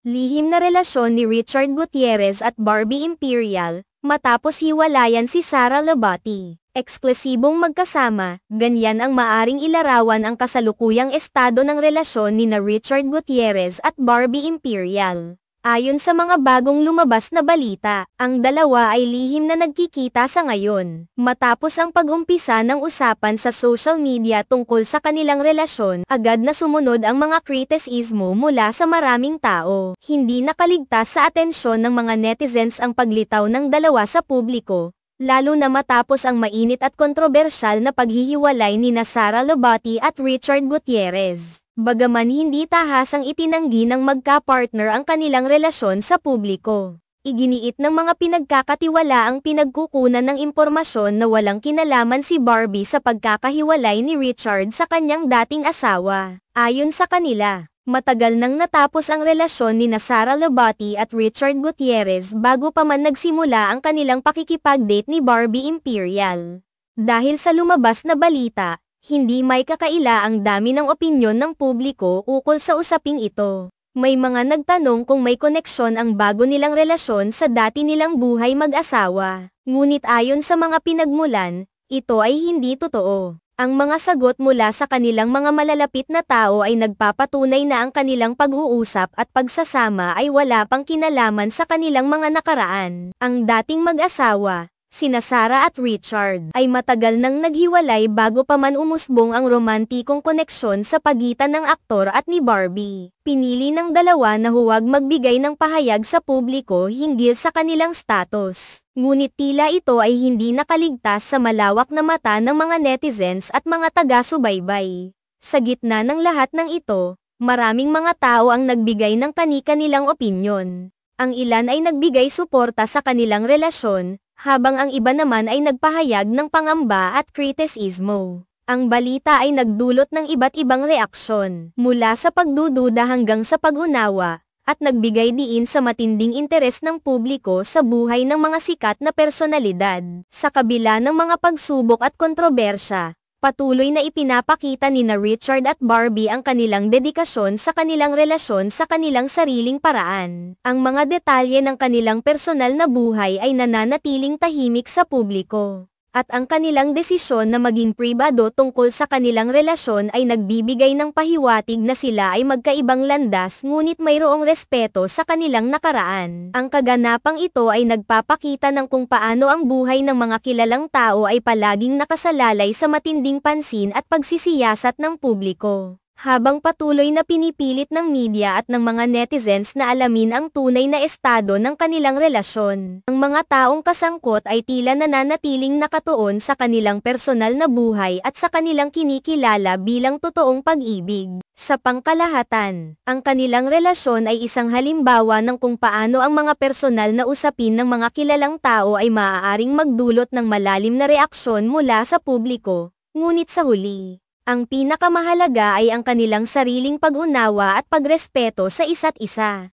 Lihim na relasyon ni Richard Gutierrez at Barbie Imperial, matapos hiwalayan si Sara Labati. Eksklusibong magkasama, ganyan ang maaring ilarawan ang kasalukuyang estado ng relasyon ni na Richard Gutierrez at Barbie Imperial. Ayon sa mga bagong lumabas na balita, ang dalawa ay lihim na nagkikita sa ngayon. Matapos ang pag-umpisa ng usapan sa social media tungkol sa kanilang relasyon, agad na sumunod ang mga kritisismo mula sa maraming tao. Hindi nakaligtas sa atensyon ng mga netizens ang paglitaw ng dalawa sa publiko, lalo na matapos ang mainit at kontrobersyal na paghihiwalay ni Sara Lobati at Richard Gutierrez. Bagaman hindi tahasang itinanggi ng magka-partner ang kanilang relasyon sa publiko, iginiit ng mga pinagkakatiwala ang pinagkukunan ng impormasyon na walang kinalaman si Barbie sa pagkakahiwalay ni Richard sa kanyang dating asawa. Ayon sa kanila, matagal nang natapos ang relasyon ni Sara Labati at Richard Gutierrez bago pa man nagsimula ang kanilang pakikipag-date ni Barbie Imperial. Dahil sa lumabas na balita, hindi may kakaila ang dami ng opinyon ng publiko ukol sa usaping ito. May mga nagtanong kung may koneksyon ang bago nilang relasyon sa dati nilang buhay mag-asawa. Ngunit ayon sa mga pinagmulan, ito ay hindi totoo. Ang mga sagot mula sa kanilang mga malalapit na tao ay nagpapatunay na ang kanilang pag-uusap at pagsasama ay wala pang kinalaman sa kanilang mga nakaraan. Ang dating mag-asawa, Sina Sarah at Richard ay matagal nang naghiwalay bago pa man umusbong ang romantikong koneksyon sa pagitan ng aktor at ni Barbie. Pinili ng dalawa na huwag magbigay ng pahayag sa publiko hinggil sa kanilang status. Ngunit tila ito ay hindi nakaligtas sa malawak na mata ng mga netizens at mga taga-subaybay. Sa gitna ng lahat ng ito, maraming mga tao ang nagbigay ng kanika nilang opinyon. Ang ilan ay nagbigay suporta sa kanilang relasyon, habang ang iba naman ay nagpahayag ng pangamba at kritisismo. Ang balita ay nagdulot ng iba't ibang reaksyon, mula sa pagdududa hanggang sa pag-unawa, at nagbigay diin sa matinding interes ng publiko sa buhay ng mga sikat na personalidad. Sa kabila ng mga pagsubok at kontrobersya, patuloy na ipinapakita ni na Richard at Barbie ang kanilang dedikasyon sa kanilang relasyon sa kanilang sariling paraan. Ang mga detalye ng kanilang personal na buhay ay nananatiling tahimik sa publiko at ang kanilang desisyon na maging pribado tungkol sa kanilang relasyon ay nagbibigay ng pahiwatig na sila ay magkaibang landas ngunit mayroong respeto sa kanilang nakaraan. Ang kaganapang ito ay nagpapakita ng kung paano ang buhay ng mga kilalang tao ay palaging nakasalalay sa matinding pansin at pagsisiyasat ng publiko habang patuloy na pinipilit ng media at ng mga netizens na alamin ang tunay na estado ng kanilang relasyon. Ang mga taong kasangkot ay tila nananatiling nakatuon sa kanilang personal na buhay at sa kanilang kinikilala bilang totoong pag-ibig. Sa pangkalahatan, ang kanilang relasyon ay isang halimbawa ng kung paano ang mga personal na usapin ng mga kilalang tao ay maaaring magdulot ng malalim na reaksyon mula sa publiko. Ngunit sa huli, ang pinakamahalaga ay ang kanilang sariling pag-unawa at pagrespeto sa isa't isa.